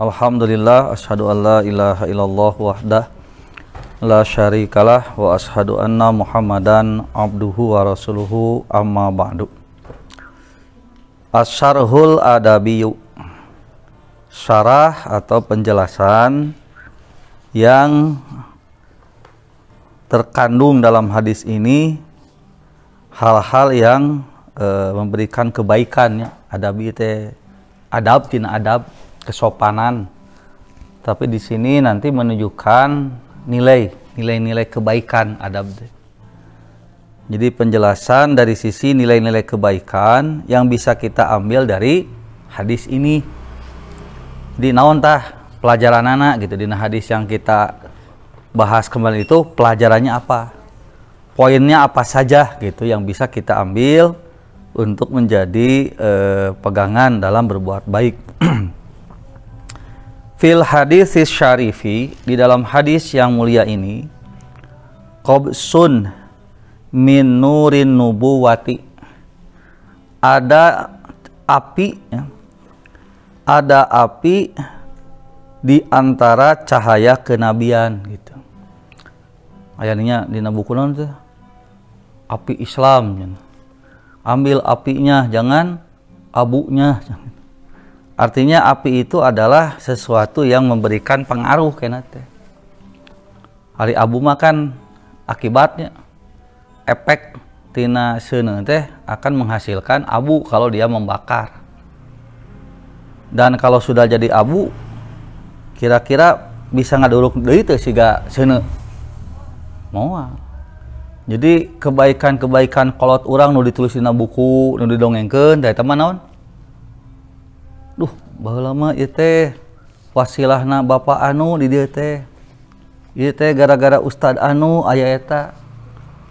Alhamdulillah asyhadu an la ilaha illallah wahdah la syarikalah wa asyhadu anna Muhammadan abduhu wa rasuluhu amma ba'du. Asyarhul adabiyu Syarah atau penjelasan yang terkandung dalam hadis ini hal-hal yang e, memberikan kebaikan ya adab adab tina adab kesopanan tapi di sini nanti menunjukkan nilai nilai-nilai kebaikan adab jadi penjelasan dari sisi nilai-nilai kebaikan yang bisa kita ambil dari hadis ini di naon tah pelajaran anak gitu di hadis yang kita bahas kembali itu pelajarannya apa poinnya apa saja gitu yang bisa kita ambil untuk menjadi eh, pegangan dalam berbuat baik Fil hadis syarifi di dalam hadis yang mulia ini qobsun min nurin nubuwati ada api ya. ada api di antara cahaya kenabian gitu. ayatnya di Nabukunon itu api Islam. Ya. Ambil apinya, jangan abunya. Jangan ya. Artinya api itu adalah sesuatu yang memberikan pengaruh kena ya. teh. Ari abu makan akibatnya efek tina seuneu teh akan menghasilkan abu kalau dia membakar. Dan kalau sudah jadi abu kira-kira bisa ngaduruk deui teh siga seuneu. Mau? Jadi kebaikan-kebaikan kolot orang nu ditulis dina buku, nu didongengkeun, dari teman naon? bahwa lama teh wasilahna Bapak anu di dia teh ite gara-gara ustad anu ayah eta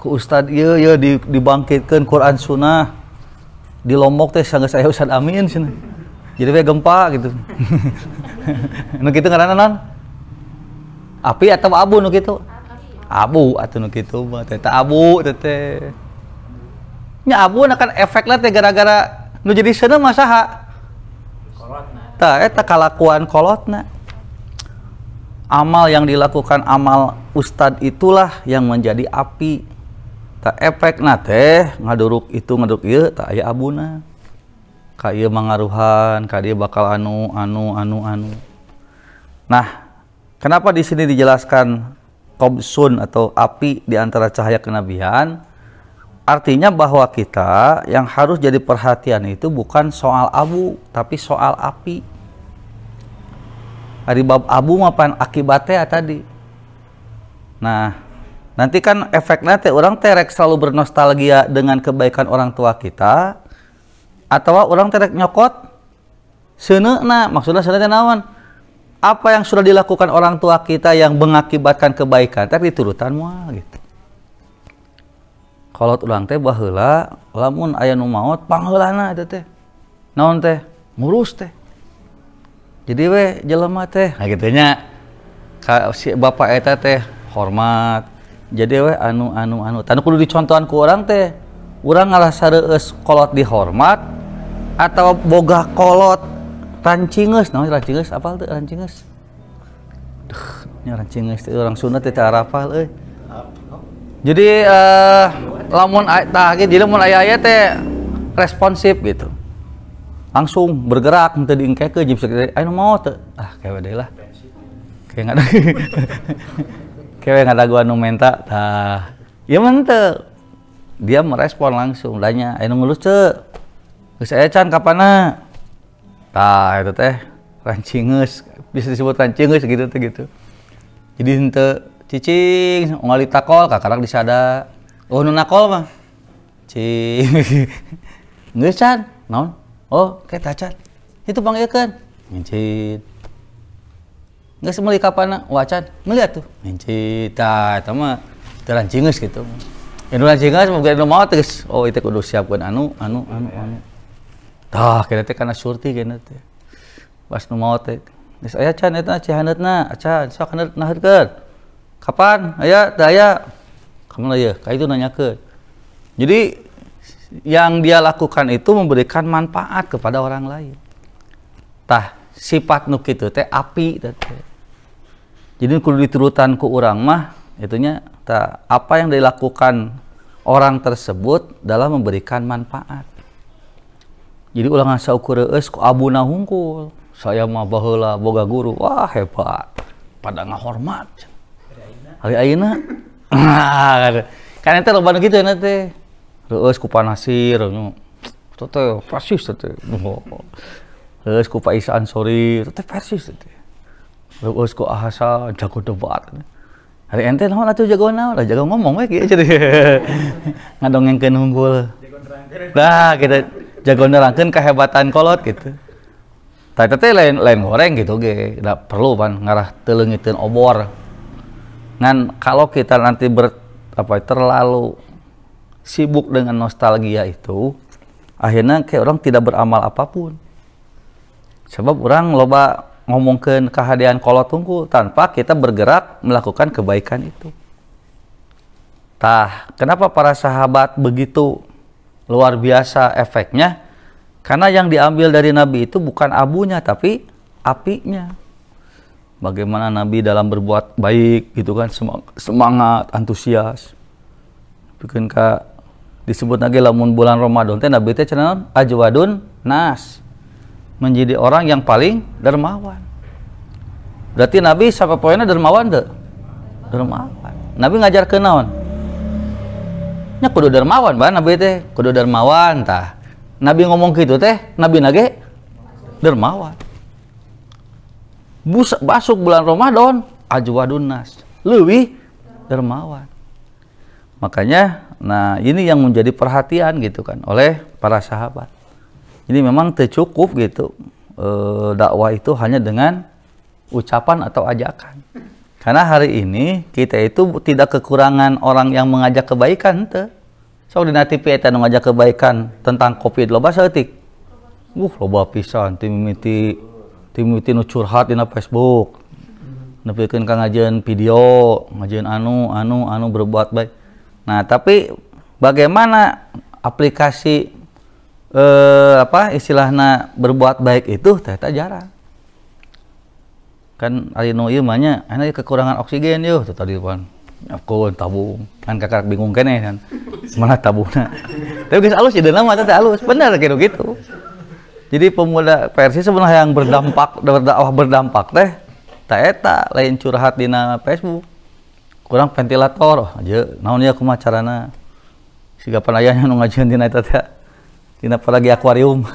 ku ustad iya iya di, dibangkitkan Quran Sunnah di Lombok teh sanggeus aya ustad Amin sini jadi we gempa gitu nu kitu ngarana non api atau abu nu kitu abu atau nu kitu teh abu teh teh nya abu akan efeknya teh gara-gara nu jadi sana masaha tak eta eh, kalakuan kolotna amal yang dilakukan amal ustad itulah yang menjadi api tak efek na teh ngaduruk itu ngaduruk iya tak ayah abuna kak iya mangaruhan kak dia bakal anu anu anu anu nah kenapa di sini dijelaskan komsun atau api di antara cahaya kenabian Artinya bahwa kita yang harus jadi perhatian itu bukan soal abu, tapi soal api. Hari bab abu maupun akibatnya tadi. Nah, nanti kan efeknya teh orang terek selalu bernostalgia dengan kebaikan orang tua kita atau orang terek nyokot nah maksudnya seneuna tenawan Apa yang sudah dilakukan orang tua kita yang mengakibatkan kebaikan tapi turutan mual gitu kalau ulang teh bahela lamun aya nu maut panghelana eta teh naon teh ngurus teh jadi we jelema teh nah gitu nya ka si bapak eta teh hormat jadi we anu anu anu tanu kudu dicontohan ku orang teh urang ngarasa reueus kolot dihormat atau boga kolot rancingeus naon rancingeus apal teh rancingeus Duh, nya rancingeus teh orang sunat teh teu hafal euy jadi uh, lamun tah jadi lamun ayah ayah teh responsif gitu langsung bergerak minta diingkai ke jam sekitar ayo mau teh ah kayak deh lah kayak nggak ada kayak nggak ada gua nu menta tah ya mente dia merespon langsung tanya ayo ngulus ce gus aya kapana tah itu teh rancingeus bisa disebut rancingeus gitu tuh gitu jadi ente cicing ngoli takol kakarang disada oh nu nakol mah cing geus can naon oh kayak tacat itu panggilkan mincin nggak semua kapan wacan melihat tuh mincin tah eta mah teu gitu, kitu Inu ya, lancingeus mau gede mau terus oh itu kudu siapkan anu anu anu anu, iya. anu. tah kira teh karena surti kena teh pas nu mau teh geus aya can eta na acan sok handeukeun kapan ayah daya kamu lah ya kayak itu nanya ke jadi yang dia lakukan itu memberikan manfaat kepada orang lain tah sifat nuk itu teh api tete. jadi kudu diturutan ku orang mah itunya tah apa yang dilakukan orang tersebut dalam memberikan manfaat jadi ulangan saukur ukur ku abu nahungkul saya mah bahula boga guru wah hebat pada ngahormat hari ayeuna ah, kan ente loba gitu ente ya, teh heueus ku panasir nu teh persis teh heueus ku Faiz Ansori teh persis teh heueus ku Ahasa jago debat hari ente naon atuh jago naon lah jago ngomong we kieu jadi ngadongengkeun unggul nah kita jago nerangkeun kehebatan kolot gitu tapi tete lain lain goreng gitu ge da perlu pan ngarah teleungiteun obor ngan kalau kita nanti ber apa terlalu sibuk dengan nostalgia itu akhirnya kayak orang tidak beramal apapun sebab orang loba ngomongkan kehadiran kolot tunggu tanpa kita bergerak melakukan kebaikan itu tah kenapa para sahabat begitu luar biasa efeknya karena yang diambil dari Nabi itu bukan abunya tapi apinya bagaimana Nabi dalam berbuat baik gitu kan semangat antusias bikin kak disebut lagi lamun bulan Ramadan teh Nabi teh cenah ajwadun nas menjadi orang yang paling dermawan berarti Nabi siapa poinnya dermawan deh dermawan Nabi ngajar ke naon nya kudu dermawan bah Nabi teh kudu dermawan tah Nabi ngomong gitu teh Nabi nage dermawan bus, basuk bulan Ramadan ajwa Dunas, lewi dermawan makanya nah ini yang menjadi perhatian gitu kan oleh para sahabat ini memang tercukup gitu e, dakwah itu hanya dengan ucapan atau ajakan karena hari ini kita itu tidak kekurangan orang yang mengajak kebaikan te. so di TV kita mengajak kebaikan tentang covid loba seutik uh loba pisan timimiti nu curhat dina Facebook nepikeun ka ngajian video ngajian anu anu anu berbuat baik nah tapi bagaimana aplikasi eh, apa istilahnya berbuat baik itu teh jarang kan ari nu ieu mah kekurangan oksigen yeuh teh tadi pan aku ya, tabung kan kakak bingung kene kan mana tabungna tapi geus alus ideuna mah teh alus bener gitu gitu jadi pemuda Persi sebenarnya yang berdampak berdakwah berdampak teh taeta lain curhat di Facebook kurang ventilator oh, aja Naunya aku carana siga panayanya nu ngajian dina eta teh dina apalagi akuarium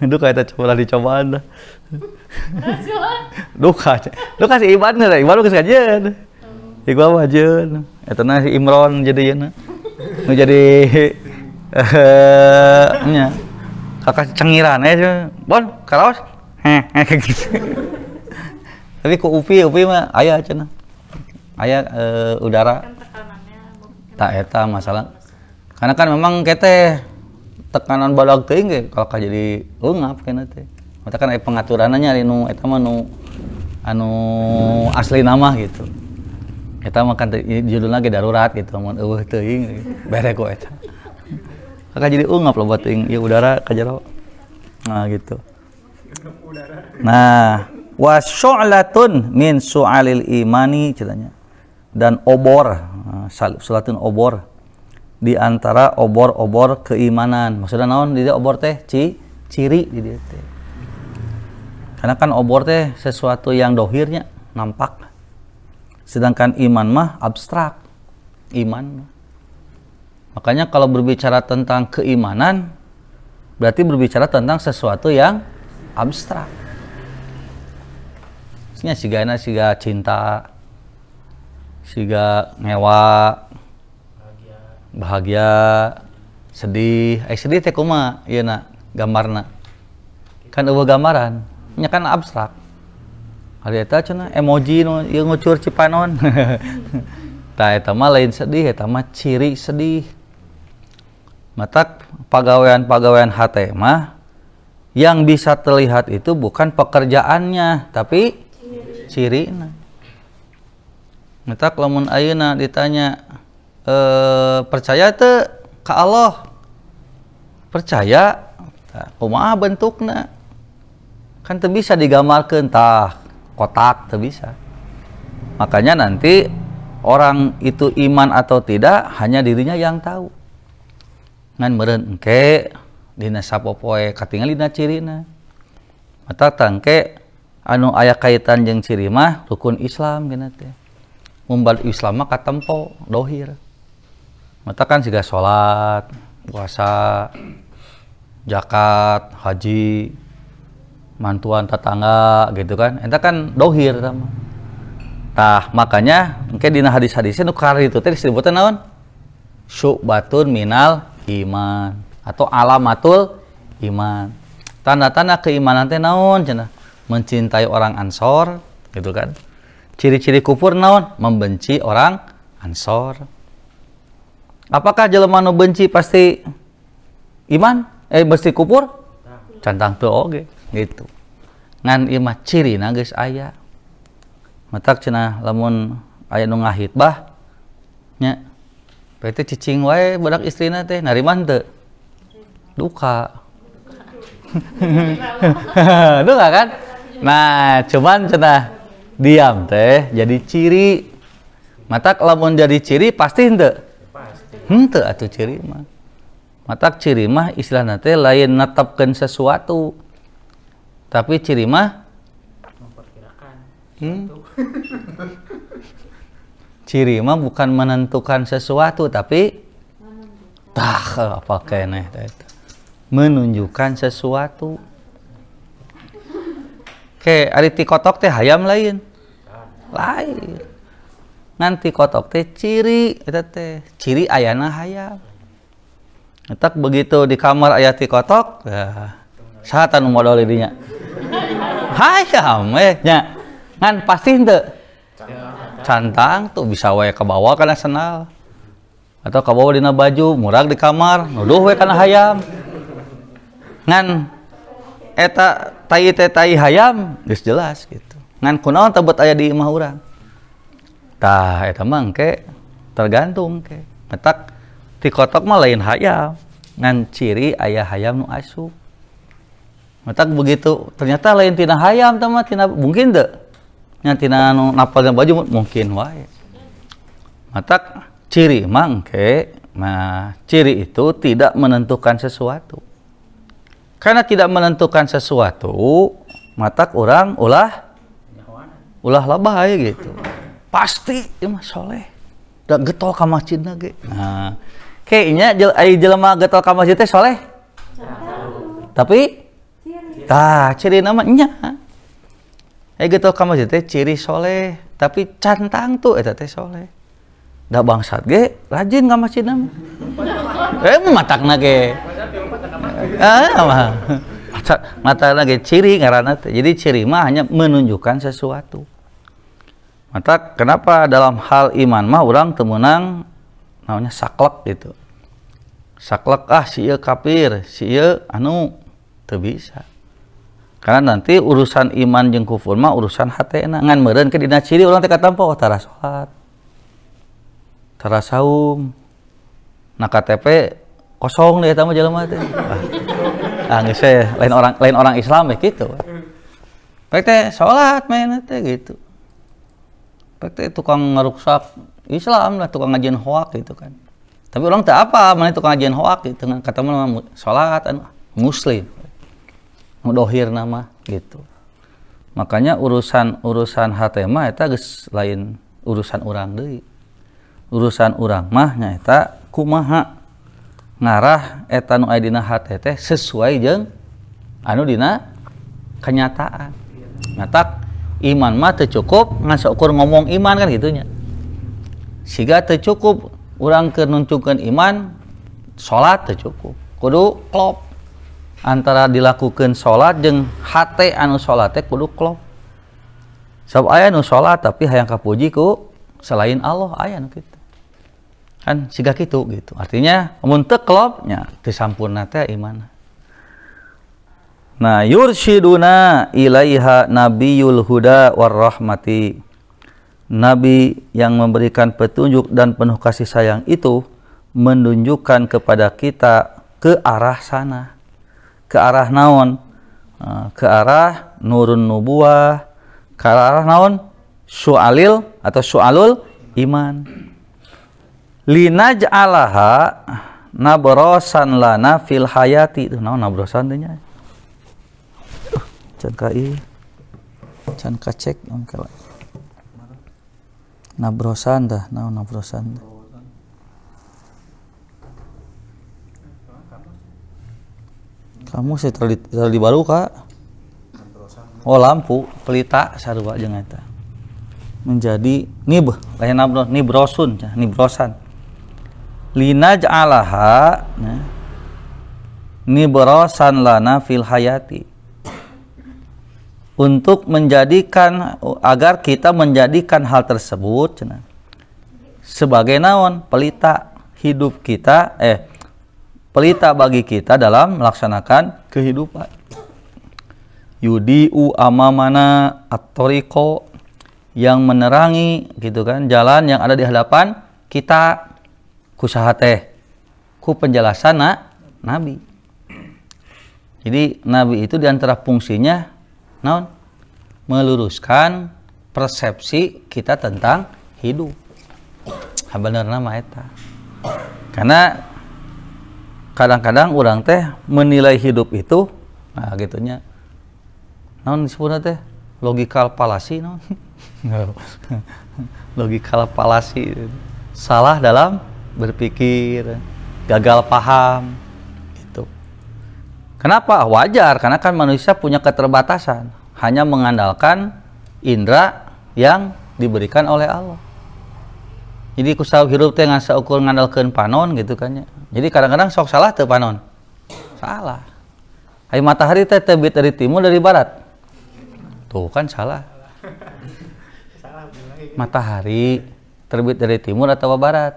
Duka kayak coba dicoba dah Duka. Duka duka kasih iban lah iban lu kasih kajian ya oh. gua mah nah si Imron jadi ya jadi eh bahkan cengiran ya bon karaos heh gitu. tapi ku upi upi mah ayah cina ayah e, udara kan tak eta masalah karena kan memang kete tekanan balag tinggi kalau kah jadi oh kena teh mata kan ayah pengaturannya nu eta mah nu anu asli nama gitu eta mah kan judul lagi darurat gitu mun eueuh teuing gitu. bere ku eta kakak jadi ungap loh buat ting ya udara kajaro nah gitu nah wasyu'latun min su'alil imani ceritanya dan obor nah, salatun obor di antara obor-obor keimanan maksudnya naon dia obor teh ci ciri di dia teh karena kan obor teh sesuatu yang dohirnya nampak sedangkan iman mah abstrak iman mah Makanya kalau berbicara tentang keimanan berarti berbicara tentang sesuatu yang abstrak. Nya sigana siga cinta, siga ngewa, bahagia, bahagia sedih, eh sedih teh kuma iya nak gambar gambarna. Kan eueuh gambaran, ini kan abstrak. Hari itu cenah emoji no, ieu ngucur cipanon. Tapi itu mah lain sedih, itu mah ciri sedih mata pegawaian-pegawaian HT mah yang bisa terlihat itu bukan pekerjaannya tapi ciri mata lamun ayeuna ditanya e, percaya te ke Allah percaya nah, kumaha bentukna kan teu bisa digambarkeun tah kotak teu bisa makanya nanti orang itu iman atau tidak hanya dirinya yang tahu ngan meren engke dina sapopoe katingali dina na mata tangke anu ayah kaitan jeng ciri mah rukun Islam gini teh membal Islam mah katempo dohir mata kan siga sholat puasa jakat haji mantuan tetangga gitu kan enta kan dohir sama tah makanya mungkin dina hadis-hadisnya nukar itu teh disebutnya naon syubatun minal iman atau alamatul iman tanda-tanda keimanan teh naon cina mencintai orang ansor gitu kan ciri-ciri kufur naon membenci orang ansor apakah jelema nu benci pasti iman eh pasti kufur cantang tuh oke gitu ngan imah ciri na ayah matak cenah lamun ayah nu ngahit bah nya berarti cicing wae budak iya. istrina teh nariman henteu duka duka kan nah cuman cenah diam teh jadi ciri mata lamun jadi ciri pasti henteu henteu atuh ciri mah mata ciri mah istilah teh lain netapkan sesuatu tapi ciri mah memperkirakan hmm? ciri mah bukan menentukan sesuatu tapi tah apa keneh menunjukkan sesuatu ke ari ti kotok teh hayam lain lain nanti kotok teh ciri eta teh ciri ayana hayam tak begitu di kamar ayat ti kotok ya, sahatan modal dirinya hayam eh nya ngan pasti henteu cantang tuh bisa wae ke bawah karena senal atau ke bawah dina baju murag di kamar nuduh wae karena hayam ngan eta eh, tai teh tai hayam geus jelas gitu ngan kunaon tebet aya di imah urang tah eta eh, mah tergantung ke metak di kotok mah lain hayam ngan ciri ayah hayam nu asu metak begitu ternyata lain tina hayam teman tina mungkin deh nyatina anu napalnya baju mungkin wae matak ciri mangke nah ciri itu tidak menentukan sesuatu karena tidak menentukan sesuatu matak orang ulah ulah labah gitu pasti ya mah soleh dan getol ke masjidna ge nah kayaknya jel, ai jelema getol ke masjid teh soleh tapi tah ciri namanya eh gitu kamu jadi ciri soleh tapi cantang tuh eta teh soleh da bangsat ge rajin nggak masjid nama eh matak ge ah mah mata lagi ciri karena jadi ciri mah hanya menunjukkan sesuatu mata kenapa dalam hal iman mah orang temunang namanya saklek gitu saklek ah si kapir si anu tuh bisa karena nanti urusan iman jeng kufur mah urusan hati enak ngan meren ke dina ciri orang teka katampo oh tara sholat tara saum nah KTP kosong deh tamu jalan mati ah, ah sih lain orang lain orang Islam ya gitu baik teh sholat main teh gitu baik teh tukang ngerusak Islam lah tukang ngajin hoak gitu kan tapi orang tak apa mana tukang ngajin hoak gitu kan kata mana sholat anu, muslim dohir nama gitu makanya urusan urusan hatema itu agus lain urusan orang deh urusan orang mah nyata kumaha ngarah etanu aidina htt sesuai jeng anu dina kenyataan ngatak iman mah teu cukup ngan ngomong iman kan gitunya sehingga teu cukup urang keur iman sholat teu cukup kudu klop antara dilakukan sholat jeng hate anu sholat teh kudu klop sab aya nu salat tapi hayang kapuji ku selain Allah ayah nu kitu kan siga kitu gitu artinya mun teu klopnya teu sampurna teh iman nah yursyiduna ilaiha nabiyul huda war nabi yang memberikan petunjuk dan penuh kasih sayang itu menunjukkan kepada kita ke arah sana ke arah naon ah, ke arah nurun nubuah ke arah naon sualil atau sualul iman linaj alaha nabrosan lana fil hayati itu naon nabrosan teh nya can kai ieu can nabrosan dah naon nabrosan dah kamu sih terli, baru kak oh lampu pelita sarua jeung eta menjadi nib lain nabros nibrosun ya, nibrosan lina ja'alaha ya. nibrosan lana fil hayati untuk menjadikan agar kita menjadikan hal tersebut ya. sebagai naon pelita hidup kita eh pelita bagi kita dalam melaksanakan kehidupan. Yudiu amamana atoriko yang menerangi gitu kan jalan yang ada di hadapan kita kusahate ku penjelasan nabi. Jadi nabi itu diantara fungsinya non meluruskan persepsi kita tentang hidup. Benar nama eta. Karena kadang-kadang orang teh menilai hidup itu nah gitunya non disebutnya teh logikal palasi non logikal palasi salah dalam berpikir gagal paham itu kenapa wajar karena kan manusia punya keterbatasan hanya mengandalkan indera yang diberikan oleh Allah jadi kusau hidup teh nggak seukur ngandalkan panon gitu kan ya jadi kadang-kadang sok salah tuh panon salah hari matahari teh terbit dari timur dari barat tuh kan salah matahari terbit dari timur atau barat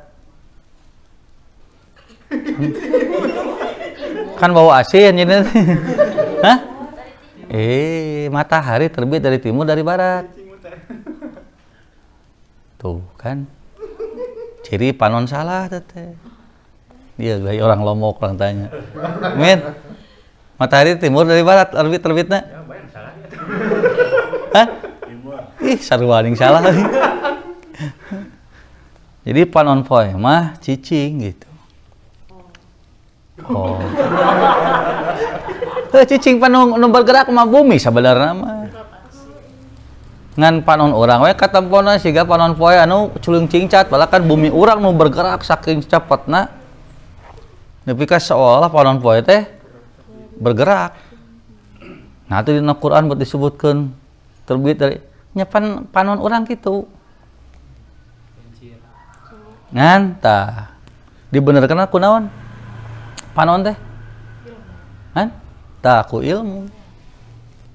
kan bawa asin ini hah eh matahari terbit dari timur dari barat tuh kan ciri panon salah teteh Iya, lagi orang lomok orang tanya. Min, matahari timur dari barat, terbit terbitnya. Ya, salah. Hah? Ih, satu yang salah. Jadi panon poe mah cicing gitu. Oh. oh. cicing panon nu bergerak mah bumi sebenarnya mah. Ngan panon orang we katempona siga panon poy anu culung cingcat balakan bumi orang nu bergerak saking cepat nah Nepi ka seolah panon poe teh bergerak. Nah itu di Quran buat disebutkan terbit dari nyapan panon orang gitu. Nganta. Dibenerkan aku naon? Panon teh? Kan? Tak aku ilmu.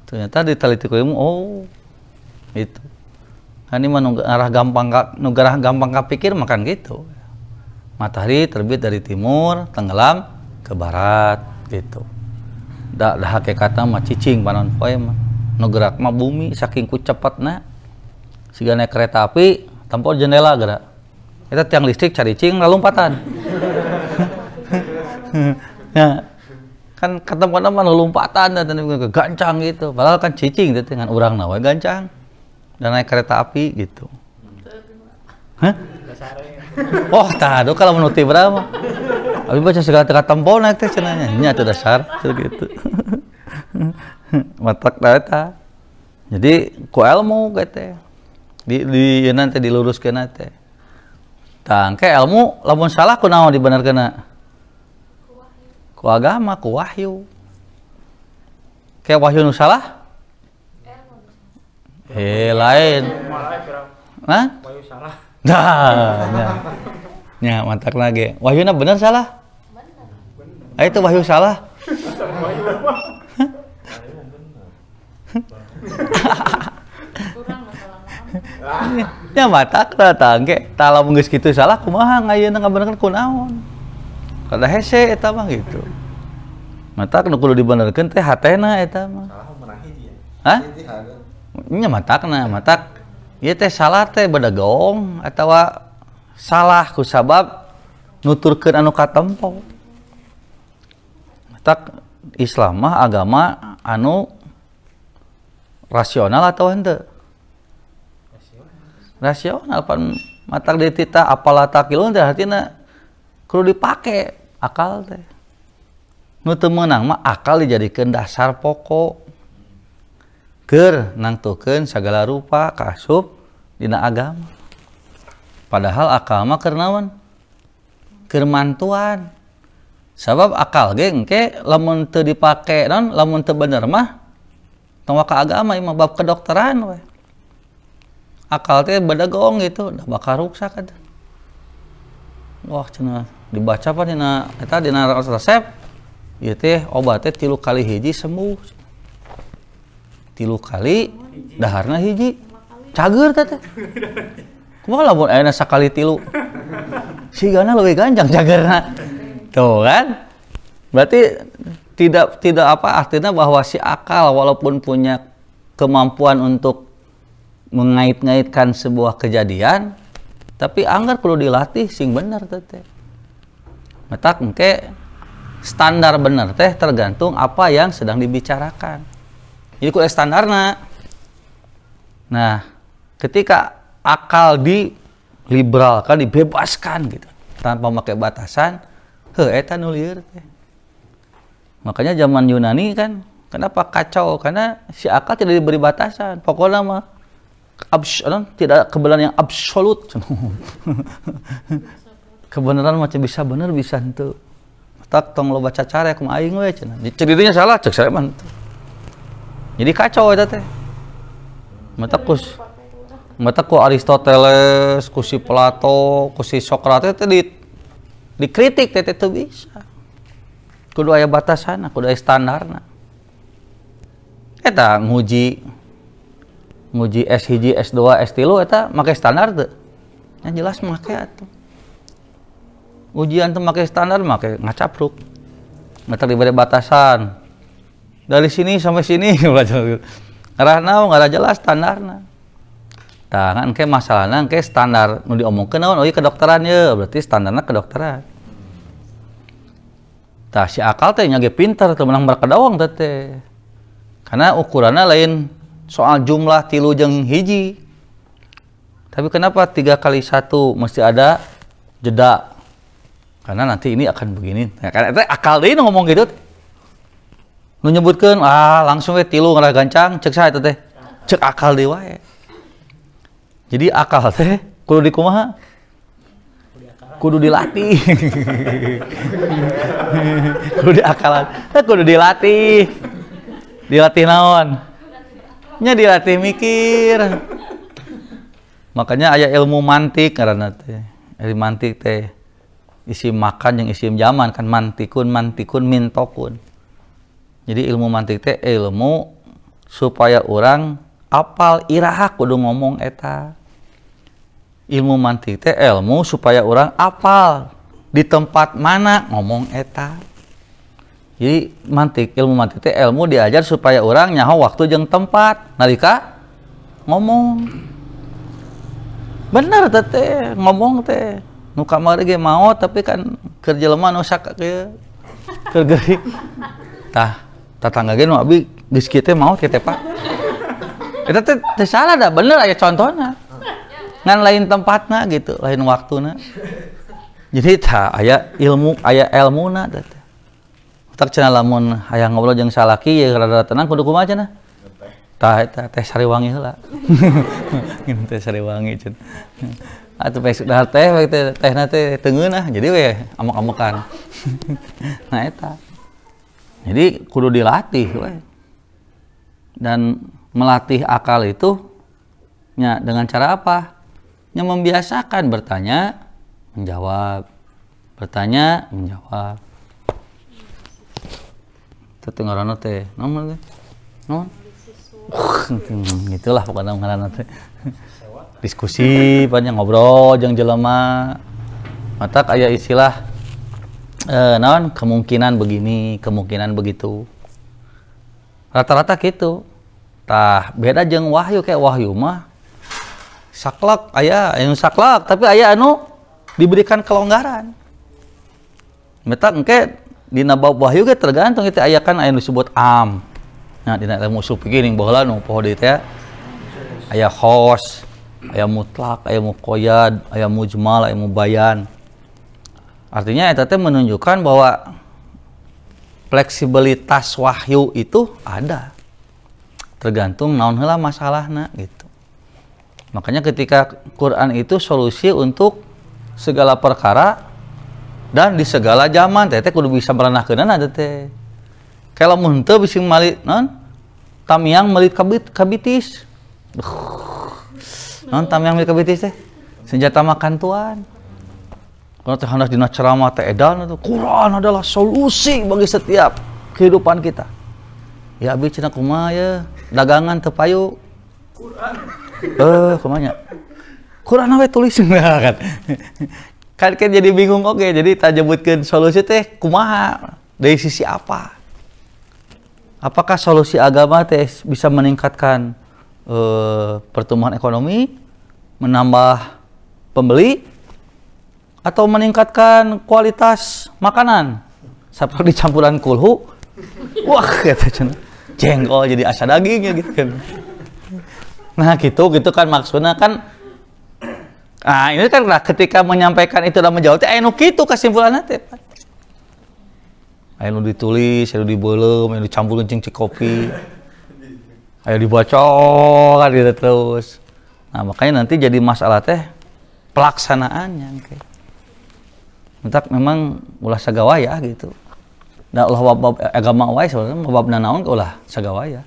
Ternyata diteliti ku ilmu, oh itu. Kan ini mah arah gampang nu gampang kepikir makan gitu matahari terbit dari timur tenggelam ke barat gitu dak dah hakikatnya mah cicing panon poe mah nu mah bumi saking ku cepatna siga naik kereta api tempol jendela gerak kita tiang listrik cari cing lalu lompatan nah, kan ketemu nama lompatan dan gancang gitu padahal kan cicing itu dengan orang nawa gancang dan naik kereta api gitu Hah? oh tadu kalau menuti berapa tapi baca segala teka tempo naik teh cenanya nya itu dasar gitu matak data eh, jadi ku ilmu kata di di ya, nanti diluruskan nanti eh, tangke ilmu lamun salah ku naon dibenarkan ku agama ku wahyu kayak wahyu nu salah eh lain nah wahyu salah Nah, nya mantak lagi. na benar salah? Benar. Ah, itu Wahyu salah. ya matak lah tangke. kalau menggis gitu salah kumaha ngayeuna ngabenerkeun kunaon kada hese itu mah gitu matak nu kudu dibenerkeun teh hatena eta mah salah dia. Hah? Nya matak Ya teh salah teh beda gong atau salah ku sabab nuturkan anu katempo. Tak Islam mah agama anu rasional atau ente? Rasional. Pan matak ditita apalah takilun teh hatina kudu dipake akal teh. Nu menang mah akal dijadikan dasar pokok naken segala rupa kasupdina agam padahal agama kenawan kemanan sebab akal geng ke lemon dipakairan la beer mah ke agama bab kedokteran akalnya beda gohong gitu di resep obat tilu kali hiji sembuh tilu kali daharna hiji cager tete kumaha lamun sekali sakali tilu sigana lebih ganjang cagerna tuh kan berarti tidak tidak apa artinya bahwa si akal walaupun punya kemampuan untuk mengait-ngaitkan sebuah kejadian tapi anggar perlu dilatih sing benar teteh metak engke standar benar teh tergantung apa yang sedang dibicarakan jadi kuliah standarnya. Nah, ketika akal di liberal kan dibebaskan gitu tanpa memakai batasan he eta makanya zaman Yunani kan kenapa kacau karena si akal tidak diberi batasan pokoknya mah abs tidak kebenaran yang absolut kebenaran macam bisa benar bisa itu tak tong lo baca cara kumaing we ceritanya salah cek saya mantap jadi kacau itu teh metekus meteku Aristoteles kusi Plato kusi Socrates itu di dikritik teh itu bisa kudu aya batasan kudu aya standarna eta nguji nguji S1 S2 S3 eta make standar teh yang jelas make atuh ujian tuh make standar make ngacapruk meter di batasan dari sini sampai sini belajar gitu. nau oh, nggak jelas standarnya tangan kayak masalahnya kayak standar mau diomongkan naon oh iya kedokteran ya berarti standarnya kedokteran tak si akal teh nyagi pinter tuh menang berkedawang teh karena ukurannya lain soal jumlah tilu jeng hiji tapi kenapa tiga kali satu mesti ada jeda karena nanti ini akan begini nah, karena akal deh ngomong gitu menyebutkan nyebutkan ah langsung we tilu ngarah gancang cek saya teh cek akal dewa ya jadi akal teh kudu dikumaha kudu dilatih kudu diakalan teh kudu dilatih dilatih naon nya dilatih mikir makanya ayah ilmu mantik karena teh ilmu mantik teh isim makan yang isim zaman kan mantikun mantikun mintokun jadi ilmu mantik teh ilmu supaya orang apal iraha kudu ngomong eta ilmu mantik teh ilmu supaya orang apal di tempat mana ngomong eta jadi mantik ilmu mantik teh ilmu diajar supaya orang nyaho waktu jeng tempat nalika ngomong bener tete ngomong teh nu kamari ge mau tapi kan kerja lemah nu sak ke kergeri tah tetangga gini abi geus kitu mau teh Pak. Eta teh teh salah dah bener aya contohna. Ngan lain tempatna gitu, lain waktuna. Jadi teh aya ilmu aya ilmuna teh. Tak cenah lamun aya ngobrol jeung salaki ya rada tenang kudu kumaha cenah? Tah eta teh sariwangi heula. Ngin teh sariwangi cenah. itu baik sudah teh, teh teh nate tengen jadi weh amok-amokan. nah eta. Jadi kudu dilatih we. Dan melatih akal itu ya, dengan cara apa? Yang membiasakan bertanya, menjawab, bertanya, menjawab. Itu ngorona teh, nomor teh. Nomor. Gitulah pokoknya ngorona teh. Diskusi, banyak ngobrol, jangan jelema. Mata ayah istilah eh, non kemungkinan begini kemungkinan begitu rata-rata gitu tah beda jeng wahyu kayak wahyu mah saklak ayah yang saklak tapi ayah anu diberikan kelonggaran metak engke di nabab wahyu ge tergantung itu ayah kan ayah disebut am nah di ilmu sufi gini bahwa nu poho di teh ayah khos ayah mutlak ayah mukoyad ayah mujmal ayah mubayan Artinya itu menunjukkan bahwa fleksibilitas wahyu itu ada. Tergantung naon heula masalahna gitu. Makanya ketika Quran itu solusi untuk segala perkara dan di segala zaman teteh kudu bisa meranahkeunana ada teh. Kalau munteu bisa malit non tamiang melit kabit kabitis. Non tamiang melit kabitis teh senjata makan tuan karena teh hendak dina ceramah teh edan itu Quran adalah solusi bagi setiap kehidupan kita ya abi cina kumaha ya dagangan tepayu Quran eh kumanya Quran apa tulis nah, kan kan kan jadi bingung oke okay. jadi tak jebutkan solusi teh kumaha dari sisi apa apakah solusi agama teh bisa meningkatkan eh, pertumbuhan ekonomi menambah pembeli atau meningkatkan kualitas makanan seperti campuran kulhu wah kata cina jengkol jadi asa dagingnya gitu kan nah gitu gitu kan maksudnya kan nah ini kan lah ketika menyampaikan itu dan menjawab anu eh, gitu kesimpulan teh anu ditulis anu dibelum anu dicampur cincin kopi ayo dibaca kan gitu terus nah makanya nanti jadi masalah teh pelaksanaannya gitu. Entah memang ulah sagawaya gitu da ulah wabab eh, agama wae sebenarnya wabab naon ke ulah sagawaya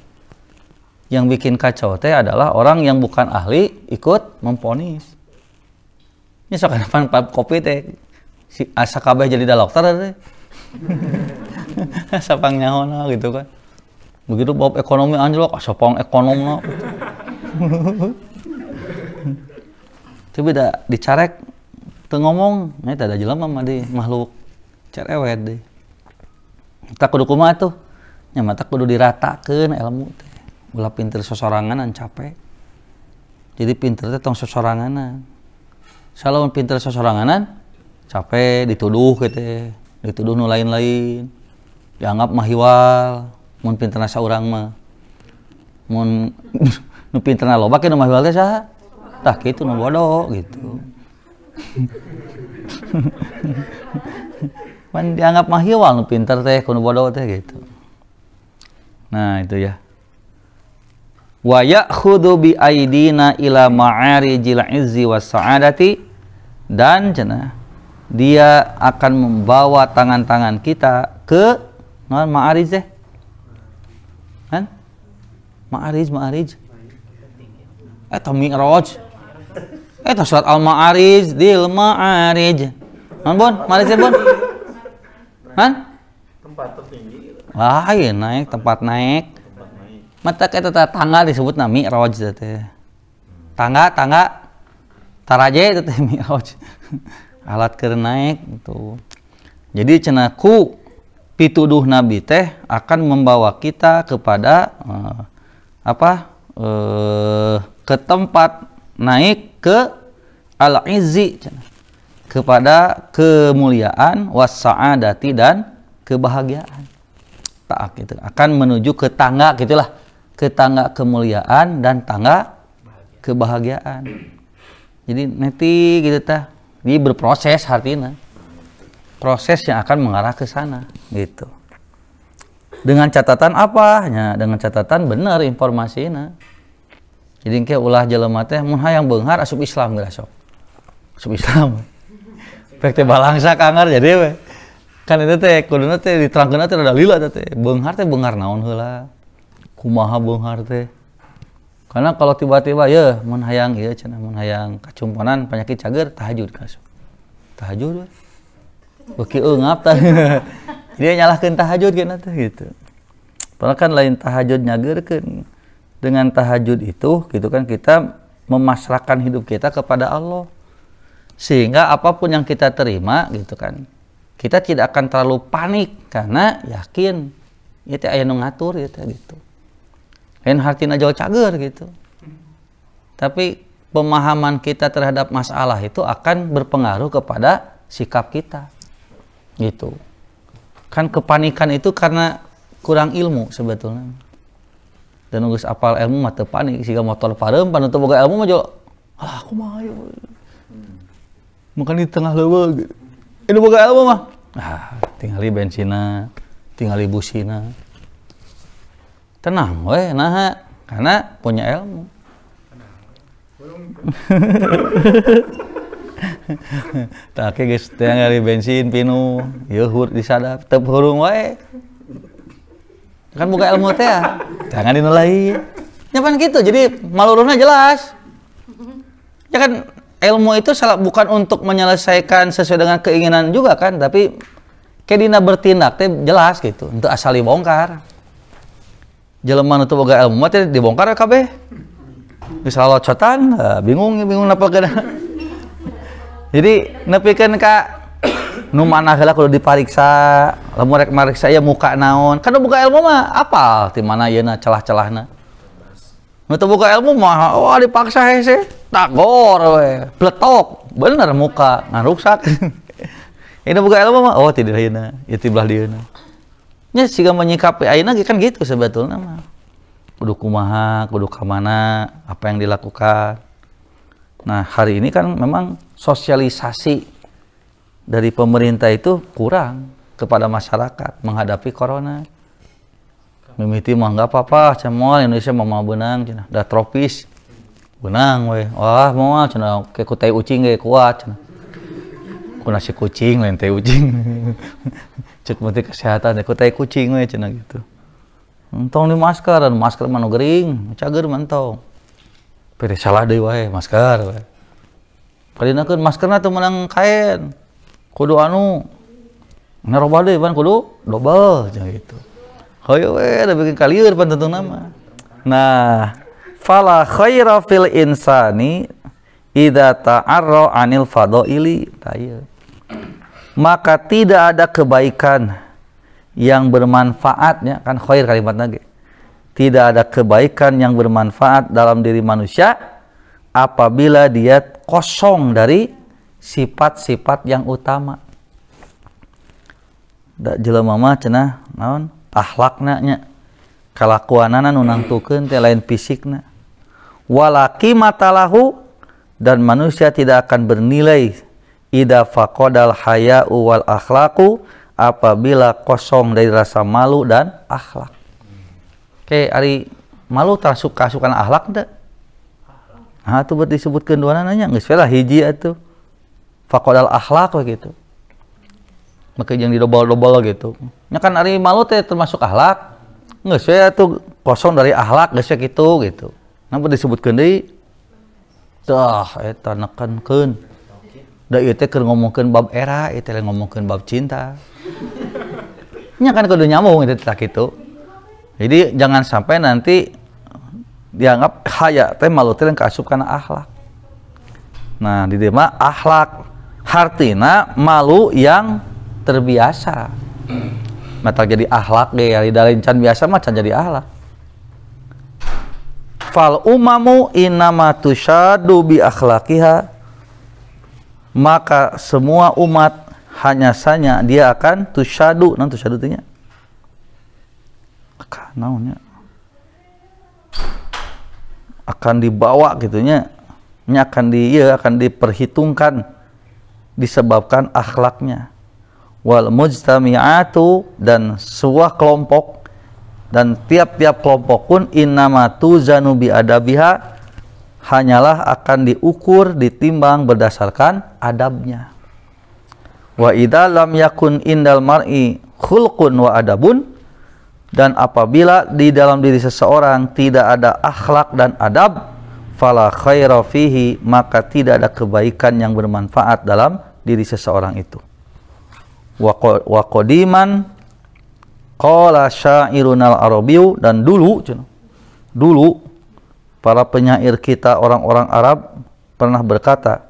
yang bikin kacau teh adalah orang yang bukan ahli ikut memponis ini sok depan pan kopi teh si asa kabeh jadi da dokter teh sapang lah gitu kan begitu bab ekonomi anjlok sapang ekonom tapi da dicarek teu ngomong nya eh, ada jelema mah makhluk cerewet deh. tak kudu kumaha tuh nya mata kudu diratakeun ilmu teh ulah pinter sosorangan an capek jadi pinter teh tong sosoranganan salamun pinter sosoranganan capek dituduh gitu dituduh nu lain-lain dianggap mahiwal mun pinterna saurang mah mun nu pinterna loba kieu nu mahiwal teh saha tah kitu nu bodoh gitu Man dianggap mah nu pinter teh kuno bodoh teh gitu. Nah, itu ya. Wa ya'khudhu bi aidina ila ma'arijil izzi was sa'adati dan cina dia akan membawa tangan-tangan kita ke non ma'arij teh. Kan? Ma'arij ma'arij. Eh, Tommy Roach. Eta eh, surat Al-Ma'arij, dil Ma'arij. Mana bon, Mana ya, sih bon. Han? Tempat tertinggi. Lain naik, tempat naik. Mata kita tangga disebut nami mi'raj teh. Tangga, tangga. Taraje itu teh mi'raj. Alat keur naik itu. Jadi cenaku pituduh nabi teh akan membawa kita kepada uh, apa? Uh, ke tempat naik ke al-izzi kepada kemuliaan wasaadati dan kebahagiaan tak itu akan menuju ke tangga gitulah ke tangga kemuliaan dan tangga kebahagiaan jadi nanti gitu tah ini berproses artinya proses yang akan mengarah ke sana gitu dengan catatan apa ya dengan catatan benar informasinya jadi engke ulah jelema teh mun hayang beunghar asup Islam geura sok asup Islam pek teh balangsa kanger jadi we kan itu teh kuduna teh diterangkeun teh ada lila teh beunghar teh beunghar naon heula kumaha beunghar teh karena kalau tiba-tiba ya mun hayang ieu cenah mun hayang kacumponan penyakit cager tahajud kasuk tahajud we beki eungap tah dia nyalahkeun tahajud kena teh gitu padahal kan lain tahajud kan dengan tahajud itu gitu kan kita memasrahkan hidup kita kepada Allah sehingga apapun yang kita terima gitu kan kita tidak akan terlalu panik karena yakin ya teh aya ngatur ya teh gitu lain hartina jauh cager gitu tapi pemahaman kita terhadap masalah itu akan berpengaruh kepada sikap kita gitu kan kepanikan itu karena kurang ilmu sebetulnya dan nulis apal ilmu mata panik sehingga motor parem pan atau boga ilmu mah jol ah aku mah ayo hmm. makan di tengah lewe ini boga ilmu mah ah tinggali bensina tinggali busina tenang weh nah karena punya ilmu tak guys tinggali bensin pinu yuhur disadap tep hurung wae Kan buka ilmu teh ya. Jangan dinilai. Nyapan gitu. Jadi maluruna jelas. Ya kan ilmu itu salah bukan untuk menyelesaikan sesuai dengan keinginan juga kan, tapi kayak dina bertindak teh jelas gitu. Untuk asal dibongkar. Jelema untuk buka ilmu teh dibongkar ya kabeh. lo cotan, bingung bingung kena Jadi nepikan kak? nu mana heula kudu diperiksa, lamun rek mariksa ya muka naon kan buka ilmu mah apal di mana yeuna celah-celahna nu buka ilmu mah wah dipaksa hese tagor we pletok bener muka ngaruksak ini buka ilmu mah oh tidak yeuna ya tiblah dieuna nya siga menyikapi ayeuna kan gitu sebetulnya mah kudu kumaha kudu kamana apa yang dilakukan nah hari ini kan memang sosialisasi dari pemerintah itu kurang kepada masyarakat menghadapi corona. Mimiti mah nggak apa-apa, semua Indonesia mau benang, cina, udah tropis, benang weh, wah mau cina, kayak kutai ucing kayak kuat, cina. Aku nasi kucing, lain teh ucing, cek penting kesehatan, ya kutai kucing weh, cina gitu. Entong di masker, dan masker mana gering, cager mantau. Pilih salah deh weh masker wae. Kadina kan masker nato menang kain kudu anu ngeroba deh pan kudu double jangan gitu hoyo we udah bikin kalir pan tentu nama nah fala khaira fil insani idza ta'arra anil fadaili tayyib nah, iya. maka tidak ada kebaikan yang bermanfaatnya kan khair kalimat lagi tidak ada kebaikan yang bermanfaat dalam diri manusia apabila dia kosong dari sifat-sifat yang utama da jelema mah cenah naon akhlakna nya kalakuanana nu nangtukeun teh lain fisikna walaki matalahu dan manusia tidak akan bernilai ida faqadal haya'u wal akhlaku apabila kosong dari rasa malu dan ahlak. oke okay, ari malu terasuk kasukan akhlak teh nah itu disebutkan dua nanya nggak hiji itu fakodal akhlak begitu maka yang didobol-dobol gitu ya kan hari malu teh ya termasuk akhlak nggak saya tuh kosong dari akhlak nggak saya gitu gitu namun disebut kendi dah eh tanakan ken dah itu keur ngomongkan bab era itu yang ngomongkan bab cinta ini ya kan kudu nyambung itu tak gitu jadi jangan sampai nanti dianggap haya teh malu teh yang keasup karena akhlak nah di tema ahlak akhlak hartina malu yang terbiasa metal jadi ahlak ge ari ya, dalencan biasa mah can jadi ahlak fal umamu inama tusyadu bi akhlaqiha maka semua umat hanya sanya dia akan tusyadu nah tusyadu tanya akan naonnya akan dibawa gitunya nya akan di ya, akan diperhitungkan disebabkan akhlaknya wal mujtami'atu dan sebuah kelompok dan tiap-tiap kelompok pun innamatu zanubi adabiha hanyalah akan diukur ditimbang berdasarkan adabnya wa idza lam yakun indal mar'i khulqun wa adabun dan apabila di dalam diri seseorang tidak ada akhlak dan adab fala khaira fihi maka tidak ada kebaikan yang bermanfaat dalam diri seseorang itu. Wa qadiman qala syairun al arabiyyu dan dulu dulu para penyair kita orang-orang Arab pernah berkata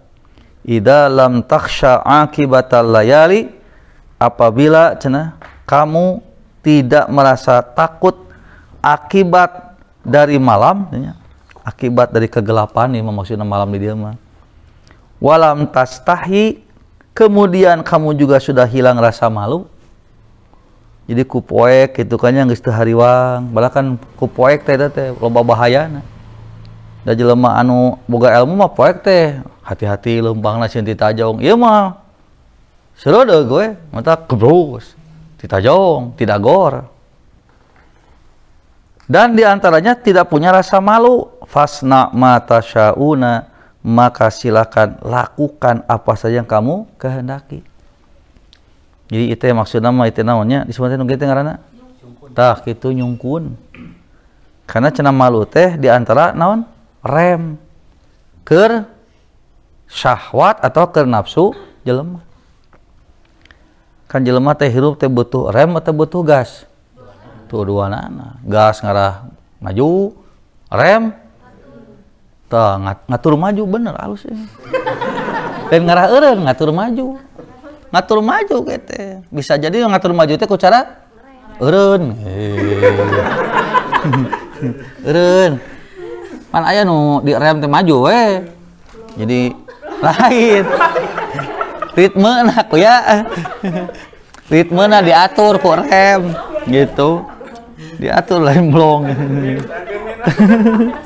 Ida lam taksha akibatal layali apabila cina kamu tidak merasa takut akibat dari malam cina, akibat dari kegelapan nih maksudnya malam di dia mah walam tastahi kemudian kamu juga sudah hilang rasa malu jadi kupoek gitu kan yang geus wang balah kan kupoek teh teh loba bahaya. da jelema anu boga ilmu mah poek teh hati-hati lempangna sieun ti tajong iya mah seru deh gue mata kebrus tidak jauh, tidak gor dan diantaranya tidak punya rasa malu fasna mata syauna maka silakan lakukan apa saja yang kamu kehendaki. Jadi itu yang maksud nama itu namanya disebut nu kita ngarana tah itu nyungkun. Karena cenah malu teh di antara naon rem ker syahwat atau ker nafsu jelema. Kan jelema teh hirup teh butuh rem atau butuh gas. Tuh dua nana. Gas ngarah maju, rem Tuh, ngat ngatur maju bener halus ya. Dan ngarah eren ngatur maju. Ngatur maju gitu. Bisa jadi ngatur maju itu cara eren. Iya. eren. Mana aya nu di rem teh maju we. Jadi lain. Ritme nak ya. Ritme nah diatur ku rem gitu. Diatur lain blong.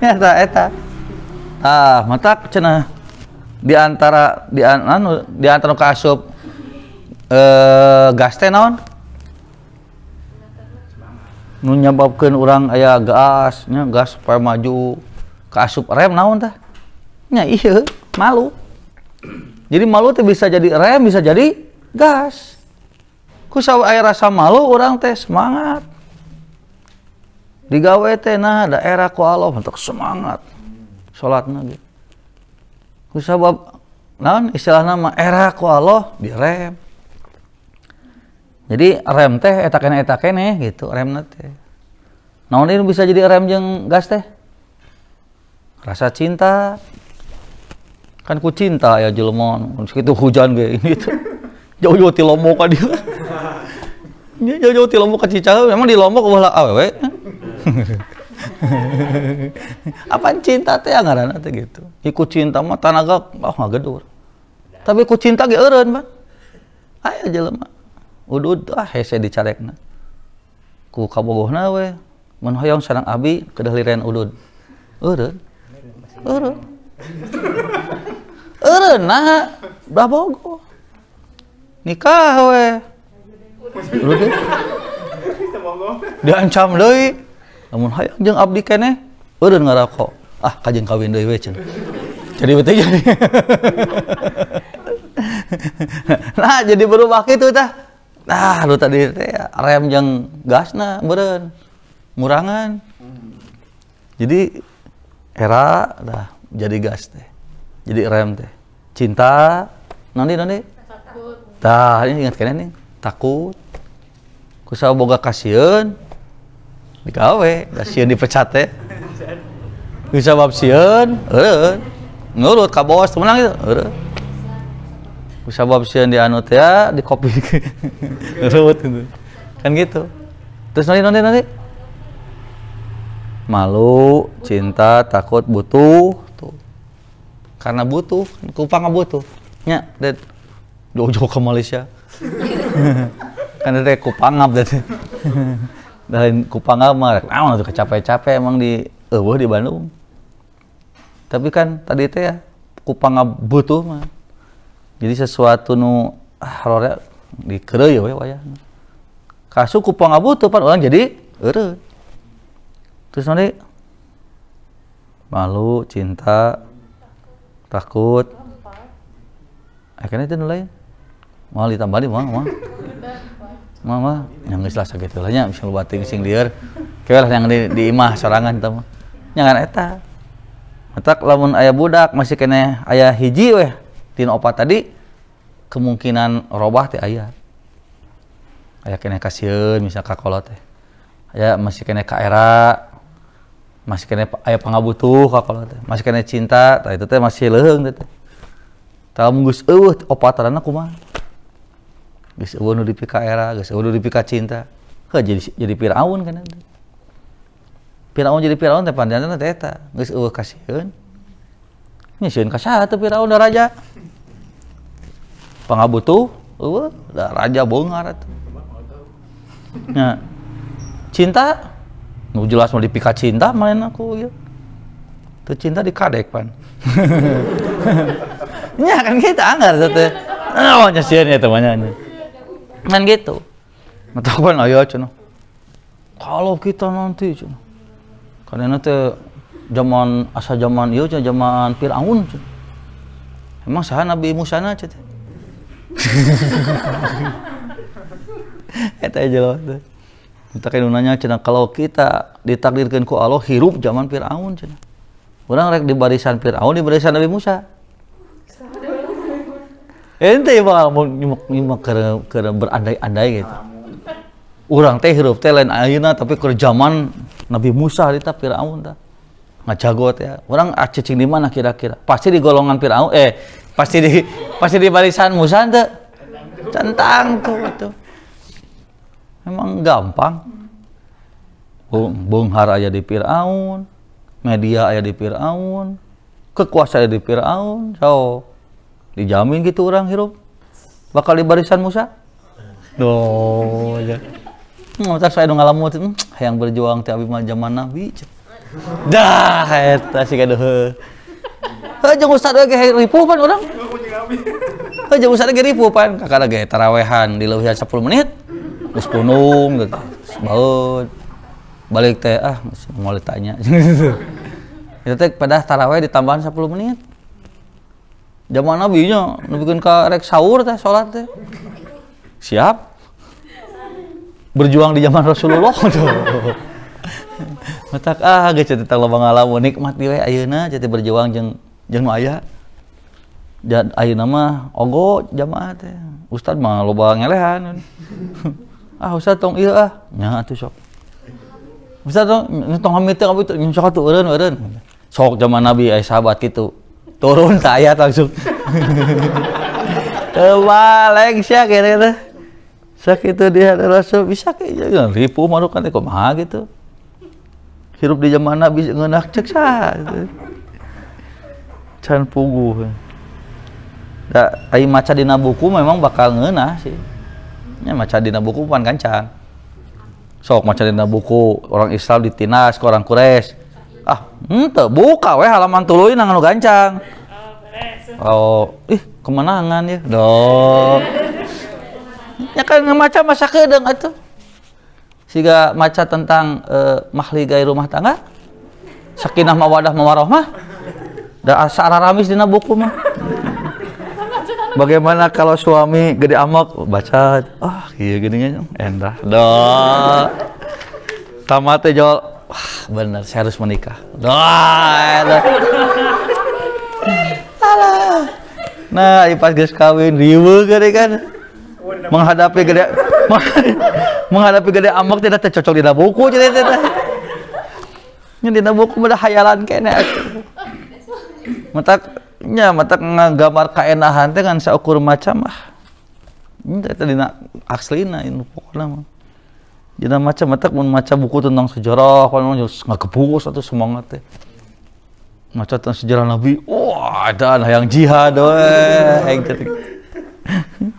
nyata eta eh, ah mata cenah di antara di anu di antara kasup eh gas teh naon nu orang urang aya gas nya gas supaya maju kasup rem naon tah nya iya malu jadi malu teh bisa jadi rem bisa jadi gas ku saw aya rasa malu orang teh semangat digawe teh nah daerah ku Allah untuk semangat sholatnya gitu kusabab non istilah nama era ku Allah direm jadi rem teh etakene etakene gitu rem teh non ini bisa jadi rem yang gas teh rasa cinta kan ku cinta ya jelemon itu hujan gue ini tuh jauh-jauh ti lombok dia jauh-jauh ti lombok ka memang di lombok awe. awewe Apaan cinta teh ngaranna teh gitu. Iku cinta mah tanaga oh gedur, Tapi ku cinta ge eureun, Bang. Aya jelema. Udud ah hese dicarekna. Ku kabogohna we mun hoyong sareng abi kedah liren udud. Eureun. Eureun. Eureun nah, da bogo. Nikah we. Udah. Diancam deui namun hayang jeng abdi kene eureun ngarako ah kajeng kawin deui we cenah jadi betul jadi nah jadi berubah gitu tah nah lu tadi teh rem jeng gasna beren murangan jadi era dah jadi gas teh jadi rem teh cinta nanti nanti takut ini ingat kena nih takut kusaha boga kasihan gawe siun dipecat teh bisa bab siun eureun nurut ka bos temenang gitu bisa bab siun di anu teh ya, di kopi nurut gitu kan gitu terus nanti nanti nanti malu cinta takut butuh tuh karena butuh kupang butuh nya dan jauh-jauh ke Malaysia kan ada kupang ngap dari Kupang ah, mah naon tuh kecape-cape emang di eueuh di Bandung. Tapi kan tadi teh ya Kupang ah butuh mah. Jadi sesuatu nu ah ya, dikeureuy we wayahna. Kasu Kupang ah butuh pan orang jadi eureuh. Terus nanti malu, cinta, takut. Akhirnya itu nilai. Mau ditambah di mau, mama yang geus lah sakit lah nya misal bating sing liar kewe lah yang di, di imah sorangan tamu, nyangan eta eta pun ayah budak masih kena ayah hiji weh tin opat tadi kemungkinan robah teh ayah, ayah kena kasian, misal kakolot, ayah teh ayah masih kena ka masih kena ayah pengabutuh kakolot, teh masih kena cinta tapi itu teh masih leheng, teh kalau mengus eh opat eueuh opatarana kumaha geus eueuh nu dipika era geus eueuh nu dipika cinta heh jadi jadi Firaun kan Firaun jadi Firaun teh pandanganna teh eta geus eueuh kasieun nyieun ka saha teh Firaun da raja pangabutuh eueuh da raja bongar atuh nya cinta nu jelas mau dipika cinta main aku gitu tuh cinta kadek pan nya kan kita anggar satu oh nyesian ya temannya kan gitu metakan ayo cuno kalau kita nanti cuno karena teh zaman asa zaman iya cuno zaman Fir'aun cuno emang sah Nabi Musa na cuno itu aja loh Mutakin nanya cina kalau kita ditakdirkan ku Allah hirup zaman Fir'aun cina. Orang rek di barisan Fir'aun di barisan Nabi Musa ente mah mau nyimak karena karena berandai-andai gitu orang teh hirup teh lain ayeuna tapi ke zaman Nabi Musa kita ta Firaun ta ngajago teh orang acicing ah di mana kira-kira pasti di golongan Firaun eh pasti di pasti di barisan Musa teh centang tuh itu emang gampang Bunghar aja di Firaun media aja di Firaun kekuasaan di Firaun so dijamin gitu orang hirup bakal di barisan Musa Doa. ya hmm, saya dong alam hmm, yang berjuang tiap abimah zaman Nabi. Dah, eta sih kayak deh. jangan ustad lagi ribu pan orang. Heh, jangan ustad lagi ribu pan. Kakak lagi tarawehan di lebih sepuluh menit. Terus punung gitu. Balik teh ah, mau ditanya. Itu teh pada taraweh ditambahan sepuluh menit zaman nabinya bikin karek sahur teh sholat teh siap berjuang di zaman Rasulullah tuh matak ah geus tentang lo ngalamu nikmat we ayeuna jadi berjuang jeng jeng nu aya dan ayeuna mah ogo jamaah teh ustad mah loba ngelehan ah ustad tong iya ah nya atuh sok ustad tong tong hamite kabeh sok atuh eureun eureun sok jaman nabi ay sahabat gitu turun tayat langsung tebaleng sih akhirnya sakit itu dia rasul bisa kayak gitu, ya, ribu malu kan kok mah gitu hirup di zaman nabi ngenak cek sah gitu. can pugu tak nah, ai maca di nabuku memang bakal ngena sih nya maca di nabuku pan kancan sok maca di nabuku orang Islam ditinas ke orang Quraisy Ente, buka weh halaman tuluy nang anu gancang. Oh, oh, ih kemenangan ya. Dong. Ya kan maca masa kedeng atuh. Siga maca tentang eh, mahligai rumah tangga. Sakinah mawadah mawarohmah. Da sararamis dina buku mah. Bagaimana kalau suami gede amok baca ah oh, iya gini endah. Dah. Tamate teh jol wah bener saya harus menikah wah alah nah pas guys kawin riwe gede kan menghadapi gede menghadapi gede amok tidak tercocok di buku jadi tidak ini di buku udah hayalan kene matak nya matak ngagambar kaenahan teh kan saukur macam ah ini tadi nak aslina ini pokoknya mah Jangan macam macam pun macam buku tentang sejarah kalau memang nggak kebungkus atau semangat teh. Ya. macam tentang sejarah Nabi, wah ada yang jihad weh. Gitu.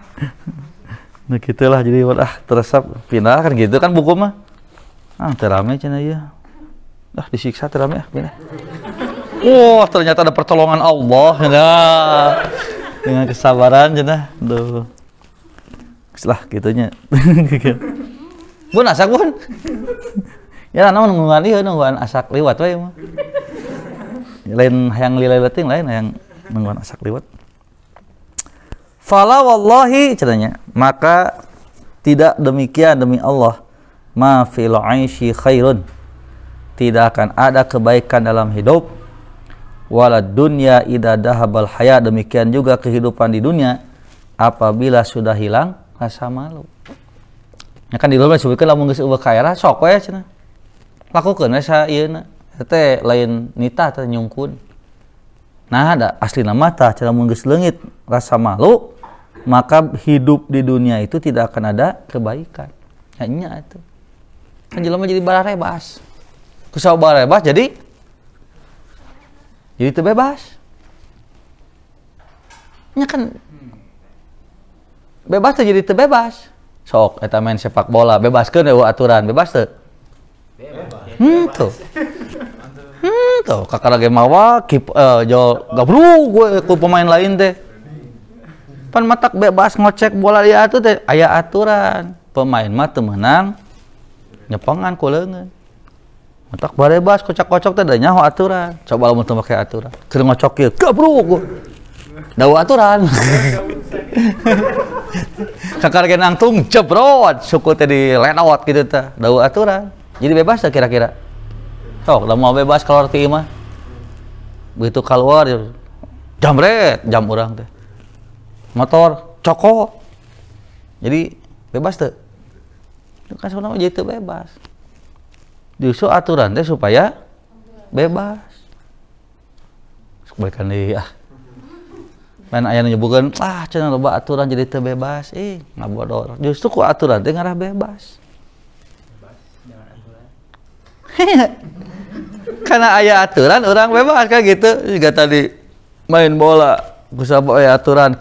nah gitulah jadi wah terasa pindah kan gitu kan buku mah. Ah terame cina ya. Dah disiksa terame ah Wah ternyata ada pertolongan Allah nah dengan kesabaran cina. Duh. lah gitunya. Bun asak bun. ya namun nungguan iya nungguan asak liwat wae mah. Lain hayang lila leting lain hayang nungguan asak liwat. Fala wallahi ceritanya maka tidak demikian demi Allah ma fil aishi khairun tidak akan ada kebaikan dalam hidup wala dunya idha dahabal haya demikian juga kehidupan di dunia apabila sudah hilang rasa malu ya kan di luar disebutkan lamun geus eueuh kaya sok we cenah lakukeun we sa ieu teh lain nita teh nyungkun nah ada asli nama tah cara geus leungit rasa malu maka hidup di dunia itu tidak akan ada kebaikan hanya itu kan jelema jadi bararebas kusau bararebas jadi jadi terbebas, bebas kan bebas jadi terbebas sok eta main sepak bola bebaskeun eueuh aturan bebas teu bebas hmm tuh hmm tuh kakak lagi mawa kip uh, eh, jo gabru gue ku pemain lain teh pan matak bebas ngocek bola dia atuh teh aya aturan pemain mah teu menang nyepengan ku leungeun matak barebas kocak-kocok teh da nyaho aturan coba lamun teu make aturan keur ngocok gak gabru gue dawa aturan kakak nangtung jebrot suku teh di lenot gitu teh dau aturan jadi bebas teh kira-kira sok mau bebas kalau arti imah begitu keluar jamret jam orang teh motor coko jadi bebas teh kan sebenarnya jadi itu bebas justru aturan teh supaya bebas balikan di ah main ayah nyebutkan ah cina loba aturan jadi terbebas eh nggak buat orang, justru ku aturan teh ngarah bebas karena ayah aturan orang bebas kan gitu juga tadi main bola kusapa ayah eh, aturan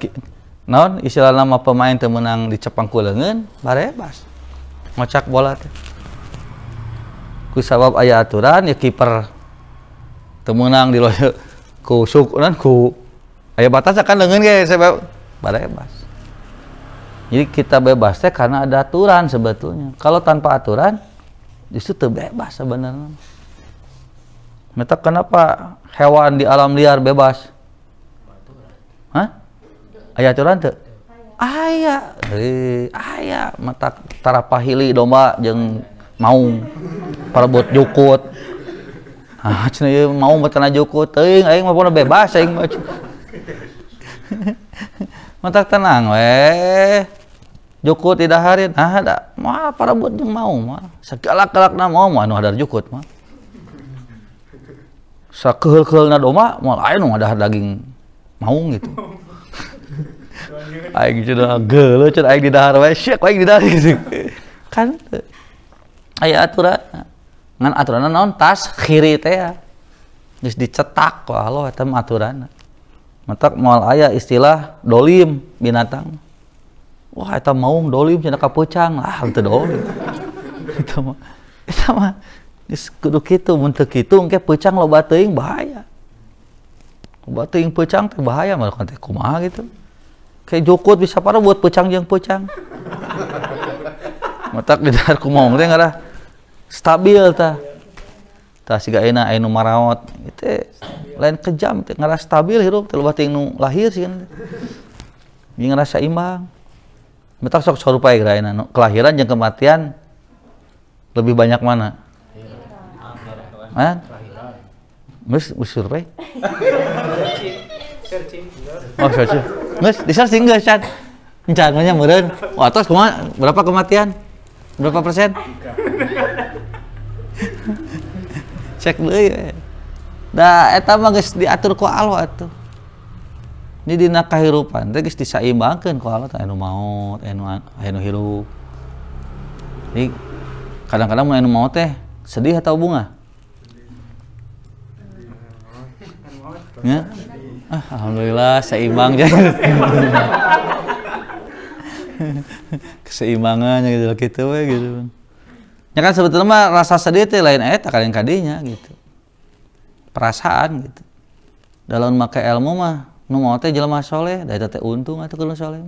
non istilah nama pemain temenang di cepang kulengen barebas ngocak bola Ku sabab ayah aturan ya kiper temenang di loyo ku sukunan ku ayah batas akan dengan kayak saya bebas jadi kita bebas ya karena ada aturan sebetulnya kalau tanpa aturan justru terbebas sebenarnya Meta kenapa hewan di alam liar bebas? Hah? Ayah aturan tuh? Ayah, ayah mata tarapahili domba jeng mau perebut jukut. Ah, cina mau metana jukut, ting, aing punya bebas, aing mah Matak tenang weh. Jukut tidak hari, nah ada, mah para buat yang mau mah. Segala kelak na mau mah, anu ada jukut mah. Sakehel kehel na doma, mah lain nu ada daging mau gitu. Aing cina gelo, cina aing di darweh, wae, syek aing di dahar gitu. Kan aya aturan, ngan aturan naon tas kiri teh ya. Geus dicetak wah lo eta aturan matak mual ayah istilah dolim binatang wah eta maung dolim cina kapucang lah, itu dolim itu mah itu mah kudu kitu mun teu kitu engke pucang loba teuing bahaya loba teuing pucang teh bahaya malah kan teh kumaha gitu kayak jokot bisa parah buat pucang yang pucang matak di dar kumaung teh ngalah stabil tah Tak sih gak enak, enu marawat itu lain kejam itu ngerasa stabil hidup teh lebah nu lahir sih kan ini ngerasa imbang betul sok sarupa ya kelahiran jeung kematian lebih banyak mana Ah, Mus, mus survei. Oh, searching. Mus, di searching enggak, Chan? Encangannya meureun. Wah, atas Berapa kematian? Berapa persen? cek deh Da, eta mah geus diatur ku Allah atuh ini dina kahirupan teh geus disaimbangkeun ku Allah anu maot, anu anu hirup jadi kadang-kadang mau anu maot teh sedih atau bunga ya ah, alhamdulillah seimbang jadi keseimbangannya gitu gitu we gitu ya kan sebetulnya mah rasa sedih teh lain eta kalian kadinya gitu perasaan gitu dalam make ilmu mah nu mau teh jelema soleh da eta teh untung atau kudu soleh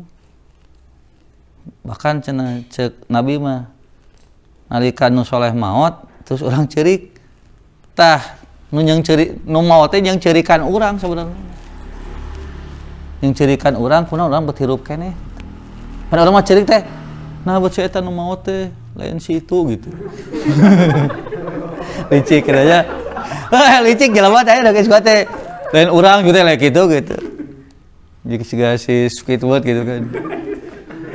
bahkan cina cek nabi mah nalika nu soleh maot terus orang cerik tah nu yang cerik nu mau teh yang cerikan orang sebenarnya yang cerikan orang kuna orang bertirup kene pada orang mah cerik teh nah buat si eta mau teh lain si itu gitu licik katanya wah eh, licik jelas banget guys gua teh lain orang gitu lah gitu gitu jadi juga si Squidward gitu kan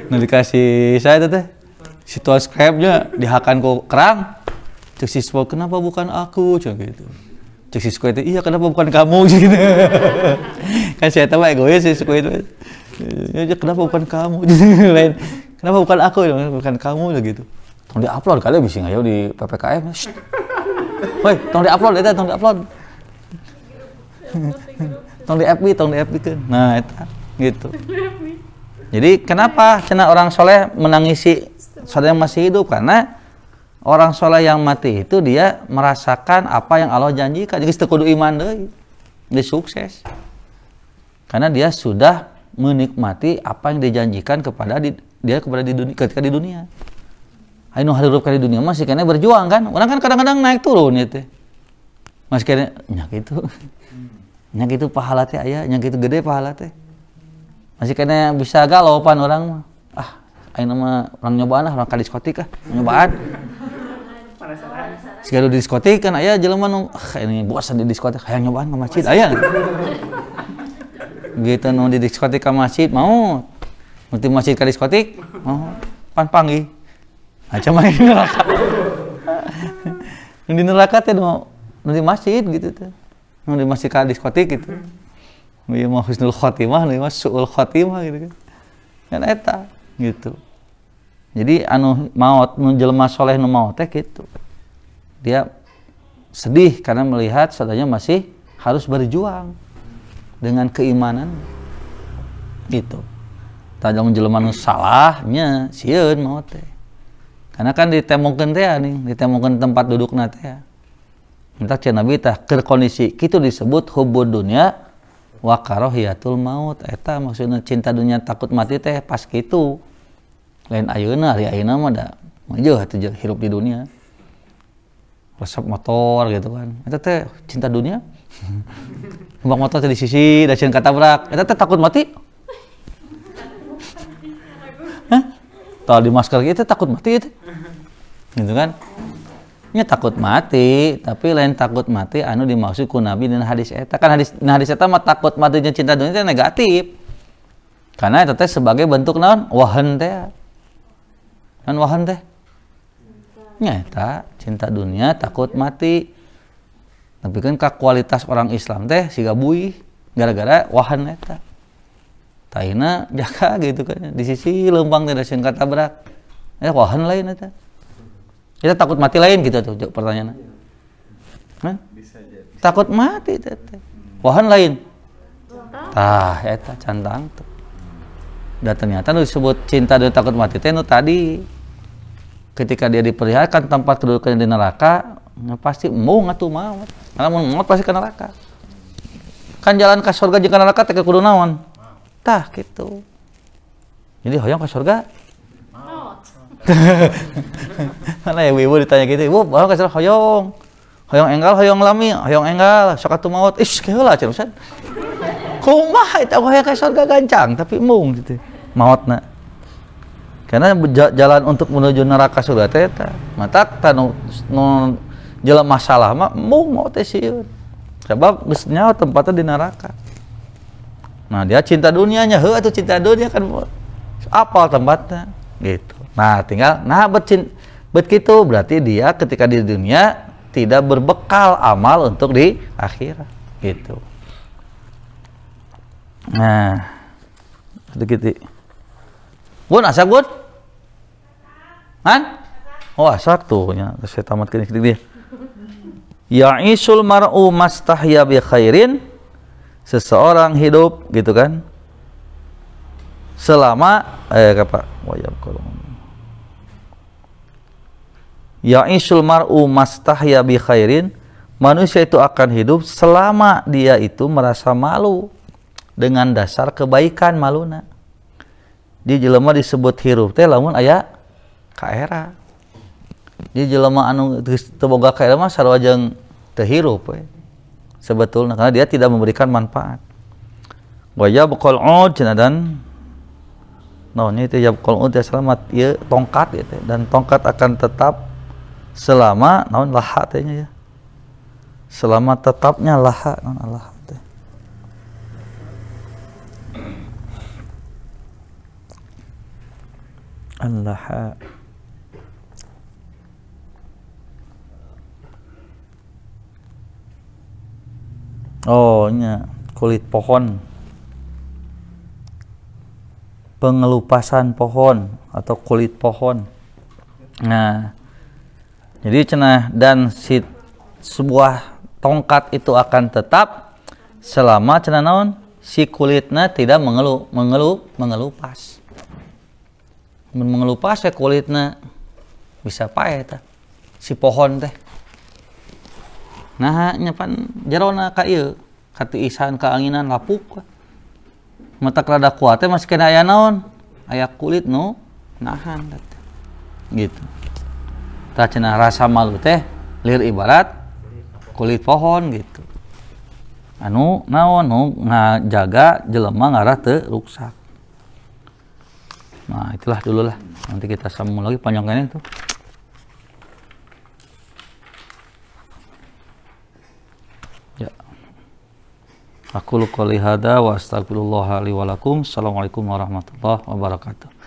nah dikasih saya teh si Toad dihakanku dihakan ku kerang cek si Squid kenapa bukan aku cek gitu cek si Squid iya kenapa bukan kamu gitu kan saya tahu egois si Squidward ya, iya, kenapa bukan kamu lain kenapa bukan aku bukan kamu gitu tong upload kali bisa nggak ya di ppkm woi tong upload itu tong upload tong di FB tong di FB kan nah itu gitu jadi kenapa cina orang soleh menangisi saudara yang masih hidup karena orang soleh yang mati itu dia merasakan apa yang Allah janjikan jadi setekudu iman deh dia sukses karena dia sudah menikmati apa yang dijanjikan kepada dia kepada di dunia ketika di dunia Ayo hirup kali dunia masih kena berjuang kan. Orang kan kadang-kadang naik turun ya Masih kena nyak itu. Hmm. Nyak itu pahala teh ayah nyak itu gede pahala teh. Masih kena bisa galopan orang mah. Ah, ayo nama orang nyobaan lah, orang kalis diskotik ah, nyobaan. Sekarang di diskotik kan ayah jalan mana? ah, ini bosan di diskotik, ayah nyobaan ke masjid ayah? gitu nu di diskotik ke masjid mau. Mesti masjid kalis kotik? mau pan panggih. Nah, Macam main neraka. yang di neraka teh nu nanti masjid gitu tuh. Nu di masjid ka diskotik gitu. Hmm. Iya, mau mah husnul khotimah, nu mah suul khotimah gitu kan. Kan eta gitu. Jadi anu maut nu jelema soleh nu maut teh gitu. Dia sedih karena melihat saudaranya masih harus berjuang dengan keimanan gitu. Tajam jelema nu salahnya sieun maut teh karena kan ditemukan teh nih ditemukan tempat duduk nate ya minta cina bita ker kondisi itu disebut hubud dunia wakarohiyatul maut eta maksudnya cinta dunia takut mati teh pas gitu lain ayuna hari ayuna mah ada maju hati hirup di dunia resep motor gitu kan eta teh cinta dunia Bang motor teh di sisi, dasian kata katabrak. Eta teh takut mati, tol di masker kita gitu, takut mati itu. Gitu kan? Nya takut mati, tapi lain takut mati anu dimaksud ku nabi dan hadis eta. Kan hadis nah hadis eta mah takut matinya cinta dunia negatif. Karena itu teh sebagai bentuk naon? Wahan teh. Kan wahan teh. Nyata cinta dunia takut mati. Tapi kan kualitas orang Islam teh siga buih gara-gara wahan eta taina jaka gitu kan di sisi lempang tidak sih kata berak ya wahan lain itu kita takut mati lain gitu tuh pertanyaan kan takut mati tete wahan lain tah eta ya, cantang tuh dan ternyata disebut cinta dan takut mati tenu tadi ketika dia diperlihatkan tempat kedudukannya di neraka nah pasti mau tuh mau karena mau pasti ke neraka kan jalan ke surga jika neraka teh kudu naon tah gitu jadi hoyong ke surga mana ya ibu ditanya gitu ibu hoyong ke surga hoyong hoyong enggal hoyong lami hoyong enggal sok atuh maut ih lah cenah ustaz itu aku hoyong ke surga gancang tapi mung gitu maut nak karena jalan untuk menuju neraka surga teta matak mata tanu jalan masalah mah mung maut teh sebab geus tempatnya di neraka Nah, dia cinta dunianya, huh? itu cinta dunia kan apa tempatnya gitu. Nah, tinggal nah bet, bet gitu berarti dia ketika di dunia tidak berbekal amal untuk di akhirat gitu. Nah, sedikit. Gitu. Gun asak gun? Han? Oh asak tuh ya, saya tamatkan sedikit dia. Ya isul mar'u mastahya bi khairin seseorang hidup gitu kan selama eh apa wayab kalau ya isul mar'u mastahya bi khairin manusia itu akan hidup selama dia itu merasa malu dengan dasar kebaikan maluna di jelema disebut hirup teh lamun aya kaera di jelema anu teboga kaera mah sarwa jeung teu hirup we sebetulnya karena dia tidak memberikan manfaat wa yabqal ud dan naonnya itu yabqal ud ya, selamat ya tongkat gitu dan tongkat akan tetap selama naon lahatnya ya selama tetapnya lahat naon laha Allah oh ini iya. kulit pohon pengelupasan pohon atau kulit pohon nah jadi cenah dan si sebuah tongkat itu akan tetap selama cenah naon si kulitnya tidak mengelup mengelup mengelupas mengelupas ya kulitnya bisa pae si pohon teh nah nyapan jarona ka ieu ihsan isan keanginan lapuk mata rada kuat teh masih kena aya naon aya kulit nu nahan gitu tah cenah rasa malu teh lir ibarat kulit pohon gitu anu naon nu ngajaga jelema ngarah teu ruksak nah itulah dululah nanti kita sambung lagi panjangkannya itu Aku qouli hada wa astagfirullahaladzim. Assalamualaikum warahmatullahi wabarakatuh.